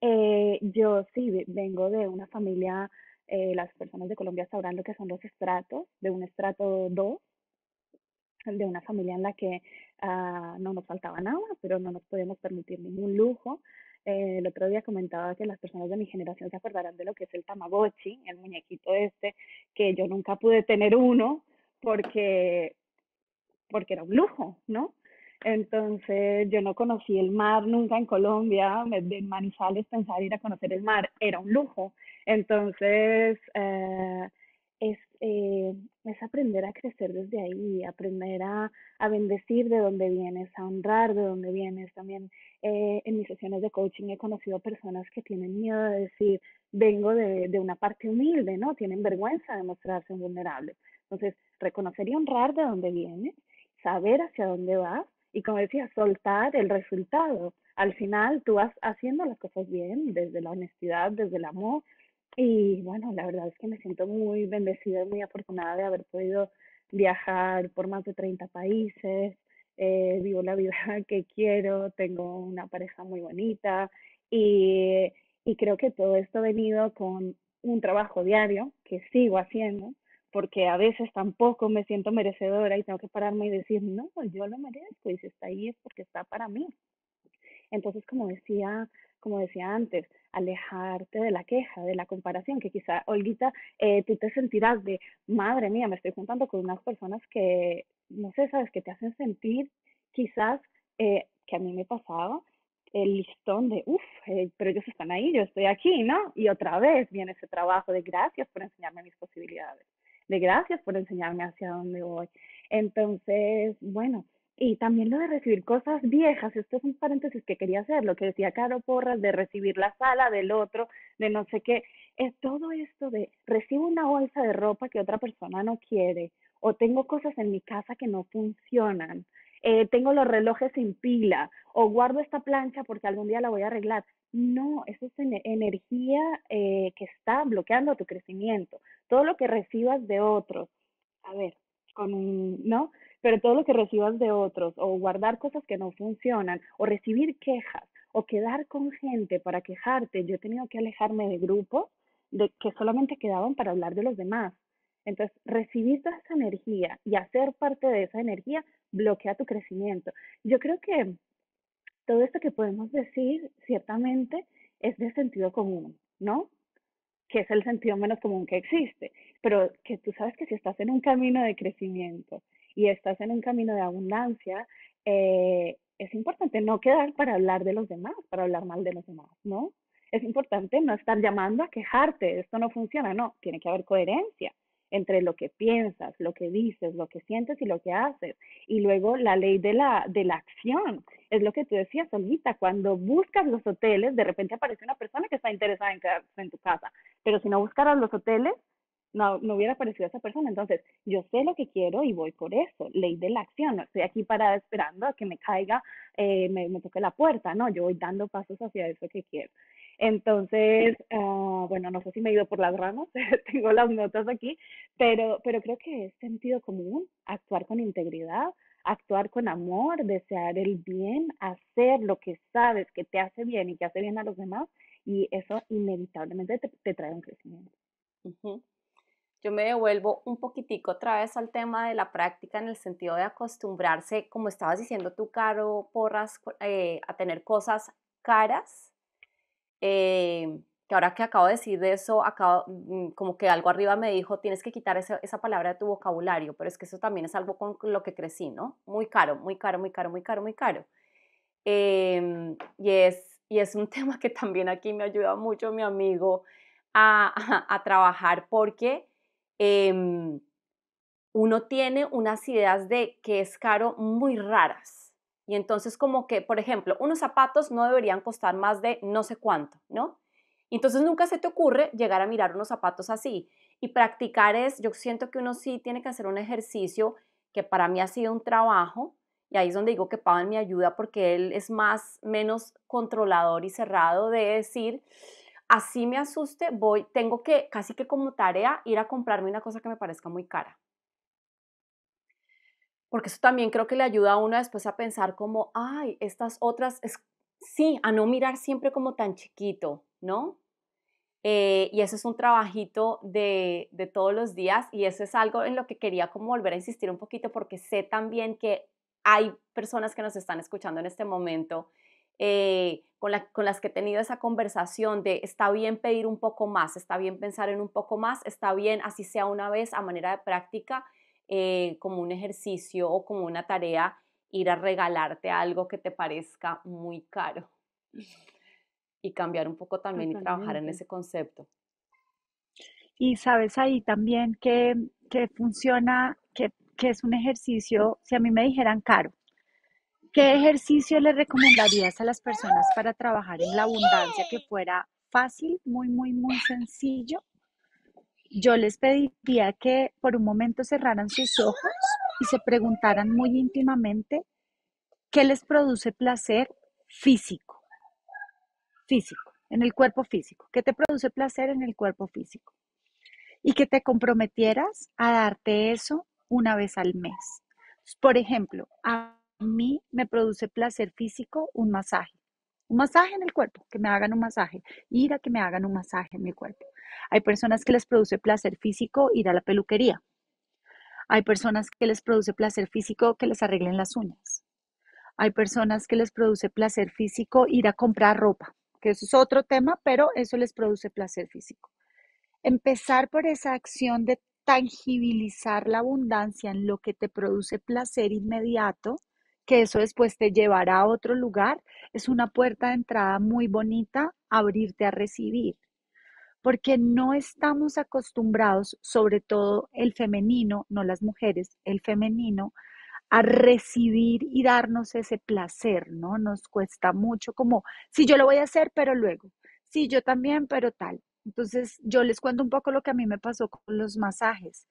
C: yo sí vengo de una familia eh, las personas de Colombia sabrán lo que son los estratos, de un estrato 2, de una familia en la que ah, no nos faltaba nada, pero no nos podíamos permitir ningún lujo. Eh, el otro día comentaba que las personas de mi generación se acordarán de lo que es el Tamagotchi, el muñequito este, que yo nunca pude tener uno porque, porque era un lujo, ¿no? Entonces yo no conocí el mar nunca en Colombia, en Manizales pensar ir a conocer el mar era un lujo entonces, eh, es, eh, es, aprender a crecer desde ahí, aprender a, a, bendecir de dónde vienes, a honrar de dónde vienes. También eh, en mis sesiones de coaching he conocido personas que tienen miedo de decir, vengo de, una parte humilde, ¿no? Tienen vergüenza de mostrarse vulnerable. Entonces, reconocer y honrar de dónde vienes, saber hacia dónde vas y, como decía, soltar el resultado. Al final, tú vas haciendo las cosas bien, desde la honestidad, desde el amor, y bueno, la verdad es que me siento muy bendecida y muy afortunada de haber podido viajar por más de 30 países, eh, vivo la vida que quiero, tengo una pareja muy bonita y, y creo que todo esto ha venido con un trabajo diario que sigo haciendo, porque a veces tampoco me siento merecedora y tengo que pararme y decir, no, yo lo merezco y si está ahí es porque está para mí. Entonces, como decía, como decía antes, alejarte de la queja, de la comparación, que quizá, Olguita, eh, tú te sentirás de, madre mía, me estoy juntando con unas personas que, no sé, sabes, que te hacen sentir quizás, eh, que a mí me pasaba, el listón de, uff, eh, pero ellos están ahí, yo estoy aquí, ¿no? Y otra vez viene ese trabajo de gracias por enseñarme mis posibilidades, de gracias por enseñarme hacia dónde voy. Entonces, bueno, y también lo de recibir cosas viejas, esto es un paréntesis que quería hacer, lo que decía Caro Porras, de recibir la sala del otro, de no sé qué, es todo esto de recibo una bolsa de ropa que otra persona no quiere, o tengo cosas en mi casa que no funcionan, eh, tengo los relojes sin pila, o guardo esta plancha porque algún día la voy a arreglar. No, eso es energía eh, que está bloqueando tu crecimiento. Todo lo que recibas de otros, a ver, con un, ¿no? pero todo lo que recibas de otros o guardar cosas que no funcionan o recibir quejas o quedar con gente para quejarte, yo he tenido que alejarme de grupos de que solamente quedaban para hablar de los demás. Entonces, recibir toda esa energía y hacer parte de esa energía bloquea tu crecimiento. Yo creo que todo esto que podemos decir ciertamente es de sentido común, ¿no? Que es el sentido menos común que existe, pero que tú sabes que si estás en un camino de crecimiento y estás en un camino de abundancia, eh, es importante no quedar para hablar de los demás, para hablar mal de los demás, ¿no? Es importante no estar llamando a quejarte, esto no funciona, no, tiene que haber coherencia entre lo que piensas, lo que dices, lo que sientes y lo que haces. Y luego la ley de la, de la acción, es lo que tú decías, Solita, cuando buscas los hoteles, de repente aparece una persona que está interesada en quedarse en tu casa, pero si no buscaras los hoteles, no, no hubiera aparecido esa persona. Entonces, yo sé lo que quiero y voy por eso. Ley de la acción. No estoy aquí para esperando a que me caiga, eh, me, toque la puerta. No, yo voy dando pasos hacia eso que quiero. Entonces, ah, bueno, no sé si me he ido por las ramas, tengo las notas aquí, pero, pero creo que es sentido común actuar con integridad, actuar con amor, desear el bien, hacer lo que sabes que te hace bien y que hace bien a los demás, y eso inevitablemente te, trae un crecimiento
B: yo me devuelvo un poquitico otra vez al tema de la práctica en el sentido de acostumbrarse, como estabas diciendo tú, Caro Porras, eh, a tener cosas caras. Eh, que ahora que acabo de decir eso, acabo, mm, como que algo arriba me dijo, tienes que quitar esa, palabra de tu vocabulario, pero es que eso también es algo con lo que crecí, ¿no? Muy caro, muy caro, muy caro, muy caro, muy caro. Em, y, es, y es un tema que también aquí me ayuda mucho mi amigo a, a trabajar porque Em, uno tiene unas ideas de que es caro muy raras. Y entonces como que, por ejemplo, unos zapatos no deberían costar más de no sé cuánto, ¿no? Entonces nunca se te ocurre llegar a mirar unos zapatos así. Y practicar es, yo siento que uno sí tiene que hacer un ejercicio que para mí ha sido un trabajo, y ahí es donde digo que Pavan me ayuda porque él es más, menos controlador y cerrado de decir, así me asuste, voy, tengo que casi que como tarea ir a comprarme una cosa que me parezca muy cara. Porque eso también creo que le ayuda a uno después a pensar como, ay, estas otras, es, sí, a no mirar siempre como tan chiquito, ¿no? Eh, y eso es un trabajito de, de todos los días y eso es algo en lo que quería como volver a insistir un poquito porque sé también que hay personas que nos están escuchando en este momento eh, con, las que he tenido esa conversación de está bien pedir un poco más, está bien pensar en un poco más, está bien, así sea una vez a manera de práctica, eh, como un ejercicio o como una tarea, ir a regalarte algo que te parezca muy caro y cambiar un poco también y trabajar en ese concepto.
A: Y sabes ahí también que, funciona, que, que, es un ejercicio, si a mí me dijeran caro, ¿Qué ejercicio le recomendarías a las personas para trabajar en la abundancia que fuera fácil, muy, muy, muy sencillo? Yo les pediría que por un momento cerraran sus ojos y se preguntaran muy íntimamente qué les produce placer físico, físico, en el cuerpo físico, qué te produce placer en el cuerpo físico y que te comprometieras a darte eso una vez al mes. Por ejemplo, a a mí me produce placer físico un masaje. Un masaje en el cuerpo, que me hagan un masaje, ir a que me hagan un masaje en mi cuerpo. Hay personas que les produce placer físico ir a la peluquería. Hay personas que les produce placer físico que les arreglen las uñas. Hay personas que les produce placer físico ir a comprar ropa, que eso es otro tema, pero eso les produce placer físico. Empezar por esa acción de tangibilizar la abundancia en lo que te produce placer inmediato que eso después te llevará a otro lugar, es una puerta de entrada muy bonita, abrirte a recibir. Porque no estamos acostumbrados, sobre todo el femenino, no las mujeres, el femenino, a recibir y darnos ese placer, ¿no? Nos cuesta mucho como, si sí, yo lo voy a hacer, pero luego, sí, yo también, pero tal. Entonces, yo les cuento un poco lo que a mí me pasó con los masajes.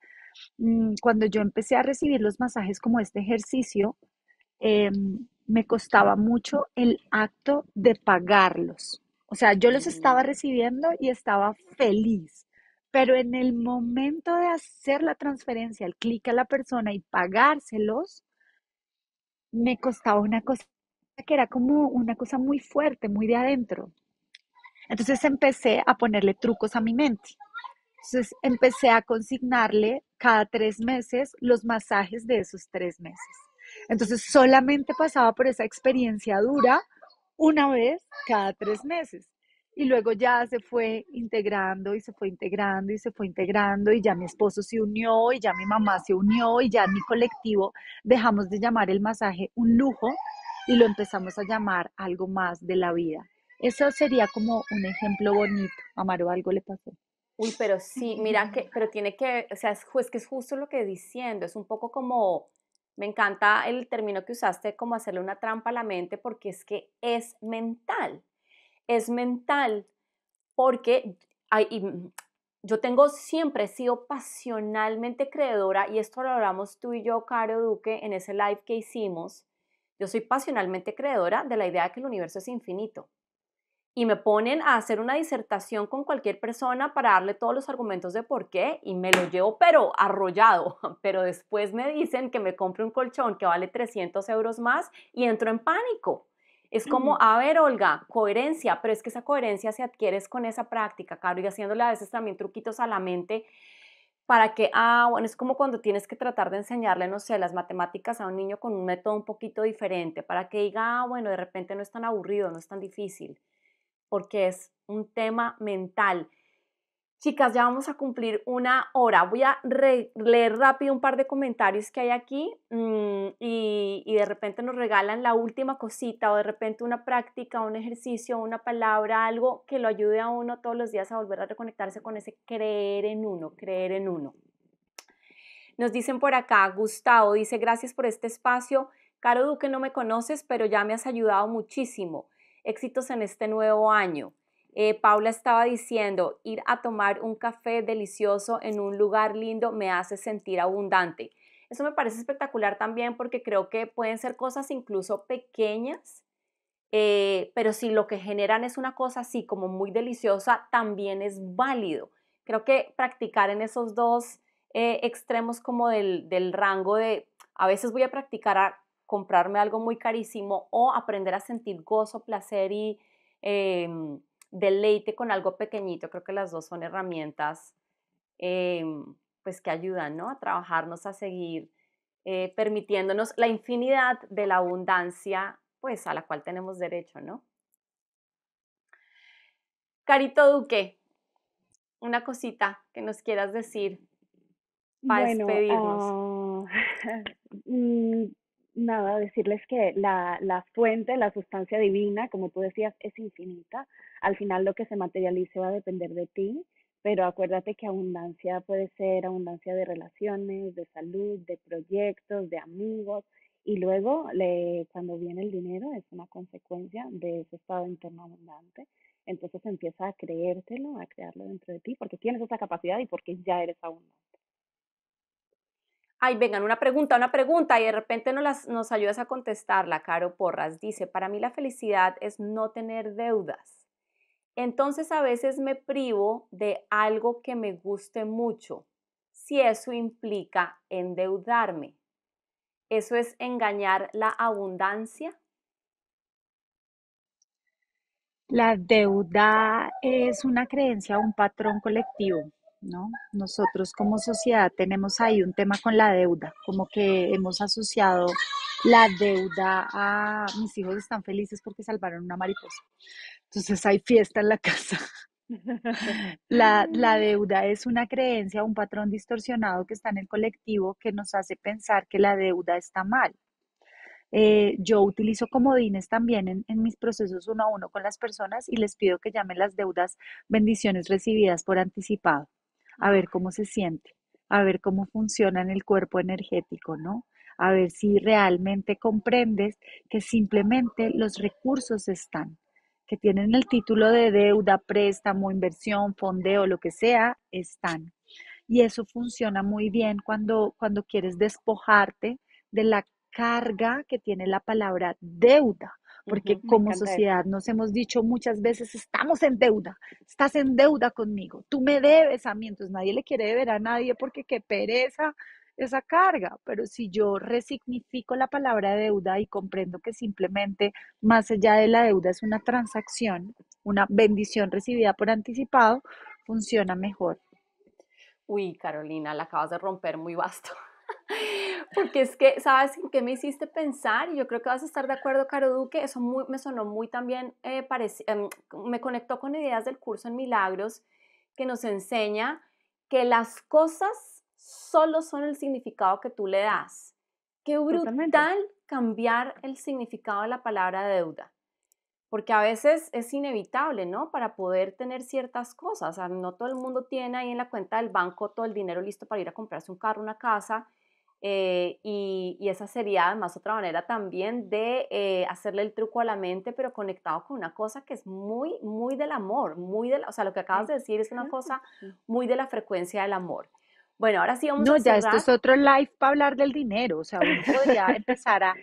A: Mm, cuando yo empecé a recibir los masajes como este ejercicio, Em, me costaba mucho el acto de pagarlos. O sea, yo los estaba mm. recibiendo y estaba feliz, pero en el momento de hacer la transferencia, el clic a la persona y pagárselos, me costaba una cosa que era como una cosa muy fuerte, muy de adentro. Entonces empecé a ponerle trucos a mi mente. Entonces empecé a consignarle cada tres meses los masajes de esos tres meses. Entonces solamente pasaba por esa experiencia dura una vez cada tres meses. Y luego ya se fue integrando y se fue integrando y se fue integrando y ya mi esposo se unió y ya mi mamá se unió y ya mi colectivo dejamos de llamar el masaje un lujo y lo empezamos a llamar algo más de la vida. Eso sería como un ejemplo bonito. Amaro, algo le pasó.
B: Uy, pero sí, mira que, pero tiene que, o sea, es que es justo lo que diciendo, es un poco como me encanta el término que usaste como hacerle una trampa a la mente porque es que es mental. Es mental porque mm, yo tengo siempre sido pasionalmente creedora y esto lo hablamos tú y yo, Caro Duque, en ese live que hicimos. Yo soy pasionalmente creedora de la idea de que el universo es infinito y me ponen a hacer una disertación con cualquier persona para darle todos los argumentos de por qué y me lo llevo pero arrollado, pero después me dicen que me compre un colchón que vale 300 euros más y entro en pánico. Es como, mm. a ver, Olga, coherencia, pero es que esa coherencia se adquiere con esa práctica, claro, y haciéndole a veces también truquitos a la mente para que, ah, bueno, es como cuando tienes que tratar de enseñarle, no sé, las matemáticas a un niño con un método un poquito diferente, para que diga, ah, bueno, de repente no es tan aburrido, no es tan difícil porque es un tema mental. Chicas, ya vamos a cumplir una hora. Voy a leer rápido un par de comentarios que hay aquí mm, y, y, de repente nos regalan la última cosita o de repente una práctica, un ejercicio, una palabra, algo que lo ayude a uno todos los días a volver a reconectarse con ese creer en uno, creer en uno. Nos dicen por acá, Gustavo dice, gracias por este espacio. Caro Duque, no me conoces, pero ya me has ayudado muchísimo éxitos en este nuevo año. Eh, Paula estaba diciendo, ir a tomar un café delicioso en un lugar lindo me hace sentir abundante. Eso me parece espectacular también porque creo que pueden ser cosas incluso pequeñas, eh, pero si lo que generan es una cosa así como muy deliciosa, también es válido. Creo que practicar en esos dos eh, extremos como del, del rango de a veces voy a practicar a comprarme algo muy carísimo o aprender a sentir gozo, placer y em, deleite con algo pequeñito. Creo que las dos son herramientas em, pues que ayudan a trabajarnos, a seguir eh, permitiéndonos la infinidad de la abundancia pues a la cual tenemos derecho, ¿no? Carito Duque, una cosita que nos quieras decir para despedirnos.
C: Ah, mm, nada, decirles que la, la, fuente, la sustancia divina, como tú decías, es infinita. Al final lo que se materialice va a depender de ti, pero acuérdate que abundancia puede ser abundancia de relaciones, de salud, de proyectos, de amigos. Y luego, cuando viene el dinero, es una consecuencia de ese estado interno abundante. Entonces empieza a creértelo, a crearlo dentro de ti, porque tienes esa capacidad y porque ya eres
B: abundante. Ay, vengan, una pregunta, una pregunta, y de repente nos, ayudas a contestarla. Caro Porras dice, para mí la felicidad es no tener deudas. Entonces a veces me privo de algo que me guste mucho, si eso implica endeudarme. ¿Eso es engañar la abundancia?
A: La deuda es una creencia, un patrón colectivo ¿no? Nosotros como sociedad tenemos ahí un tema con la deuda, como que hemos asociado la deuda a mis hijos están felices porque salvaron una mariposa. Entonces hay fiesta en la casa. La, deuda es una creencia, un patrón distorsionado que está en el colectivo que nos hace pensar que la deuda está mal. Eh, yo utilizo comodines también en, en, mis procesos uno a uno con las personas y les pido que llamen las deudas bendiciones recibidas por anticipado a ver cómo se siente, a ver cómo funciona en el cuerpo energético, ¿no? A ver si realmente comprendes que simplemente los recursos están, que tienen el título de deuda, préstamo, inversión, fondeo, lo que sea, están. Y eso funciona muy bien cuando, cuando quieres despojarte de la carga que tiene la palabra deuda porque como sociedad nos hemos dicho muchas veces, estamos en deuda, estás en deuda conmigo, tú me debes a mí, entonces nadie le quiere deber a nadie porque qué pereza esa carga, pero si yo resignifico la palabra deuda y comprendo que simplemente más allá de la deuda es una transacción, una bendición recibida por anticipado, funciona mejor.
B: Uy, Carolina, la acabas de romper muy vasto. Porque es que, ¿sabes en qué me hiciste pensar? Y yo creo que vas a estar de acuerdo, Caro Duque. Eso muy, me sonó muy también, eh, em, me conectó con ideas del curso en Milagros, que nos enseña que las cosas solo son el significado que tú le das. Qué brutal cambiar el significado de la palabra deuda. Porque a veces es inevitable, ¿no? Para poder tener ciertas cosas. O sea, no todo el mundo tiene ahí en la cuenta del banco todo el dinero listo para ir a comprarse un carro, una casa eh, y, esa sería además otra manera también de eh, hacerle el truco a la mente, pero conectado con una cosa que es muy, muy del amor, muy de o sea, lo que acabas de decir es una cosa muy de la frecuencia del amor.
A: Bueno, ahora sí vamos a No, ya esto es otro live para hablar del dinero, o sea, uno podría empezar a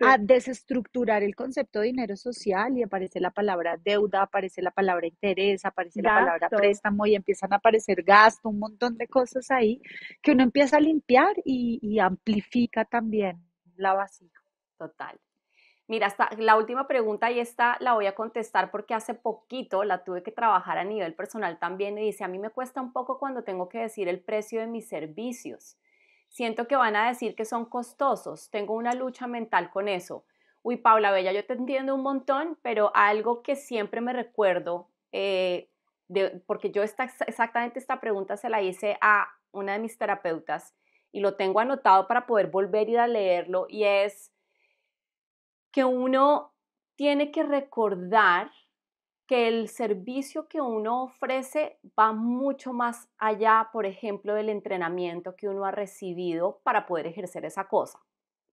A: a desestructurar el concepto de dinero social y aparece la palabra deuda, aparece la palabra interés, aparece la palabra préstamo y empiezan a aparecer gasto, un montón de cosas ahí que uno empieza a limpiar y, amplifica también la vasija.
B: Total. Mira, hasta la última pregunta y está, la voy a contestar porque hace poquito la tuve que trabajar a nivel personal también y dice, a mí me cuesta un poco cuando tengo que decir el precio de mis servicios siento que van a decir que son costosos, tengo una lucha mental con eso. Uy, Paula Bella, yo te entiendo un montón, pero algo que siempre me recuerdo, eh, porque yo esta, exactamente esta pregunta se la hice a una de mis terapeutas y lo tengo anotado para poder volver y a leerlo, y es que uno tiene que recordar el servicio que uno ofrece va mucho más allá, por ejemplo, del entrenamiento que uno ha recibido para poder ejercer esa cosa.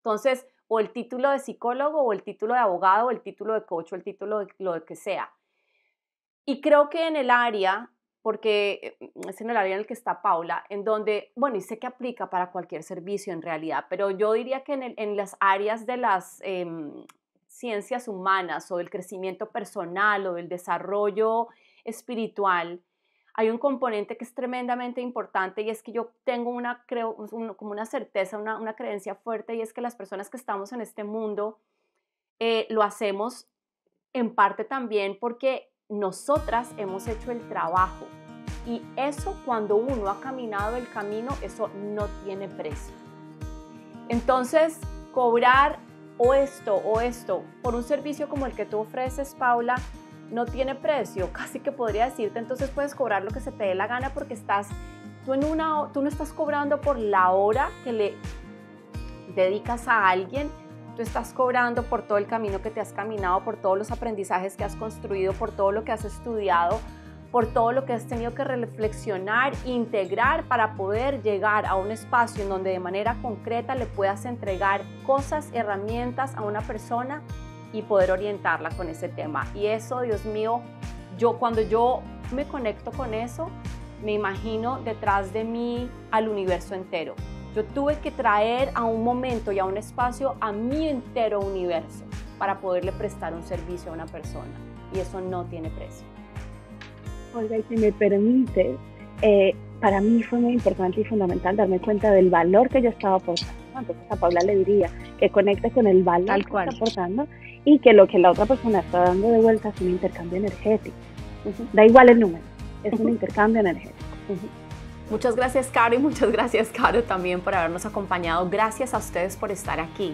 B: Entonces, o el título de psicólogo, o el título de abogado, o el título de coach, o el título de lo que sea. Y creo que en el área, porque mm, es en el área en el que está Paula, en donde, bueno, y sé que aplica para cualquier servicio en realidad, pero yo diría que en, las áreas de las, em, ciencias humanas o del crecimiento personal o del desarrollo espiritual, hay un componente que es tremendamente importante y es que yo tengo una, creo, como una certeza, una, una, creencia fuerte y es que las personas que estamos en este mundo eh, lo hacemos en parte también porque nosotras hemos hecho el trabajo y eso cuando uno ha caminado el camino, eso no tiene precio. Entonces, cobrar o esto o esto por un servicio como el que tú ofreces, Paula, no tiene precio, casi que podría decirte, entonces puedes cobrar lo que se te dé la gana porque estás, tú, en una, tú no estás cobrando por la hora que le dedicas a alguien, tú estás cobrando por todo el camino que te has caminado, por todos los aprendizajes que has construido, por todo lo que has estudiado, por todo lo que has tenido que reflexionar, integrar para poder llegar a un espacio en donde de manera concreta le puedas entregar cosas, herramientas a una persona y poder orientarla con ese tema. Y eso, Dios mío, yo cuando yo me conecto con eso, me imagino detrás de mí al universo entero. Yo tuve que traer a un momento y a un espacio a mi entero universo para poderle prestar un servicio a una persona. Y eso no tiene precio.
C: Olga, y si me permite, eh, para mí fue muy importante y fundamental darme cuenta del valor que yo estaba aportando. Entonces a Paula le diría que conecte con el valor que cual. está aportando y que lo que la otra persona está dando de vuelta es un intercambio energético. Da igual el número, es un intercambio energético.
B: Muchas gracias, Caro, y muchas gracias, Caro, también por habernos acompañado. Gracias a ustedes por estar aquí.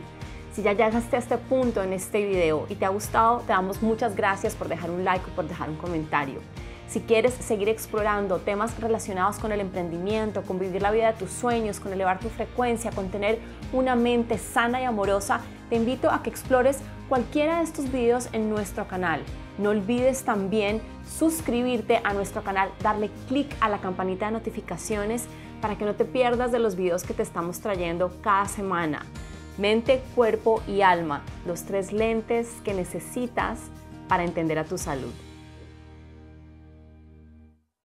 B: Si ya llegaste a este punto en este video y te ha gustado, te damos muchas gracias por dejar un like o por dejar un comentario. Si quieres seguir explorando temas relacionados con el emprendimiento, con vivir la vida de tus sueños, con elevar tu frecuencia, con tener una mente sana y amorosa, te invito a que explores cualquiera de estos videos en nuestro canal. No olvides también suscribirte a nuestro canal, darle clic a la campanita de notificaciones para que no te pierdas de los videos que te estamos trayendo cada semana. Mente, cuerpo y alma, los tres lentes que necesitas para entender a tu salud.